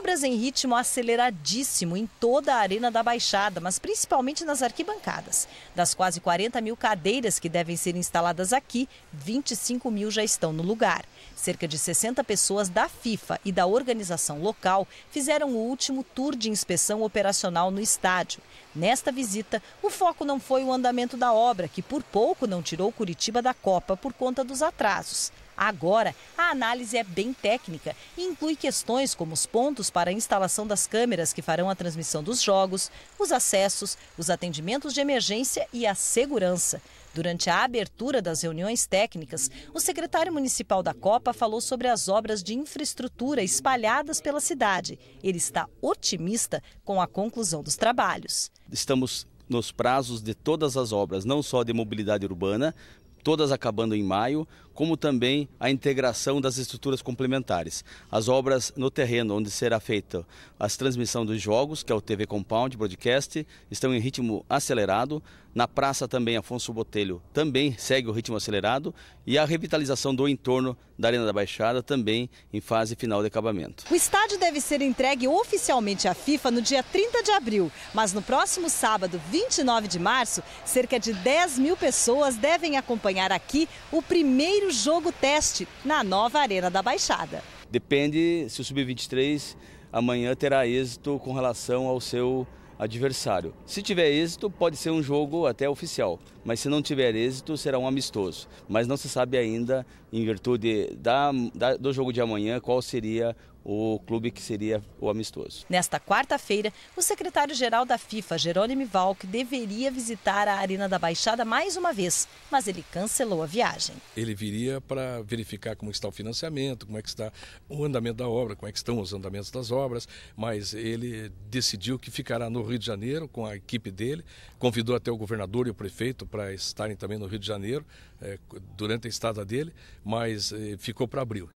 Obras em ritmo aceleradíssimo em toda a Arena da Baixada, mas principalmente nas arquibancadas. Das quase 40 mil cadeiras que devem ser instaladas aqui, 25 mil já estão no lugar. Cerca de 60 pessoas da FIFA e da organização local fizeram o último tour de inspeção operacional no estádio. Nesta visita, o foco não foi o andamento da obra, que por pouco não tirou Curitiba da Copa por conta dos atrasos. Agora, a análise é bem técnica e inclui questões como os pontos para a instalação das câmeras que farão a transmissão dos jogos, os acessos, os atendimentos de emergência e a segurança. Durante a abertura das reuniões técnicas, o secretário municipal da Copa falou sobre as obras de infraestrutura espalhadas pela cidade. Ele está otimista com a conclusão dos trabalhos. Estamos nos prazos de todas as obras, não só de mobilidade urbana, todas acabando em maio, como também a integração das estruturas complementares. As obras no terreno onde será feita a transmissão dos jogos, que é o TV Compound Broadcast, estão em ritmo acelerado. Na praça também Afonso Botelho também segue o ritmo acelerado e a revitalização do entorno da Arena da Baixada também em fase final de acabamento. O estádio deve ser entregue oficialmente à FIFA no dia 30 de abril, mas no próximo sábado, 29 de março, cerca de 10 mil pessoas devem acompanhar aqui o primeiro jogo teste na nova Arena da Baixada. Depende se o Sub-23 amanhã terá êxito com relação ao seu adversário. Se tiver êxito, pode ser um jogo até oficial, mas se não tiver êxito, será um amistoso. Mas não se sabe ainda, em virtude da, da, do jogo de amanhã, qual seria o clube que seria o amistoso. Nesta quarta-feira, o secretário-geral da FIFA, Jerônimo Valk, deveria visitar a Arena da Baixada mais uma vez, mas ele cancelou a viagem. Ele viria para verificar como está o financiamento, como é que está o andamento da obra, como é que estão os andamentos das obras, mas ele decidiu que ficará no Rio de Janeiro com a equipe dele, convidou até o governador e o prefeito para estarem também no Rio de Janeiro eh, durante a estada dele, mas eh, ficou para abril.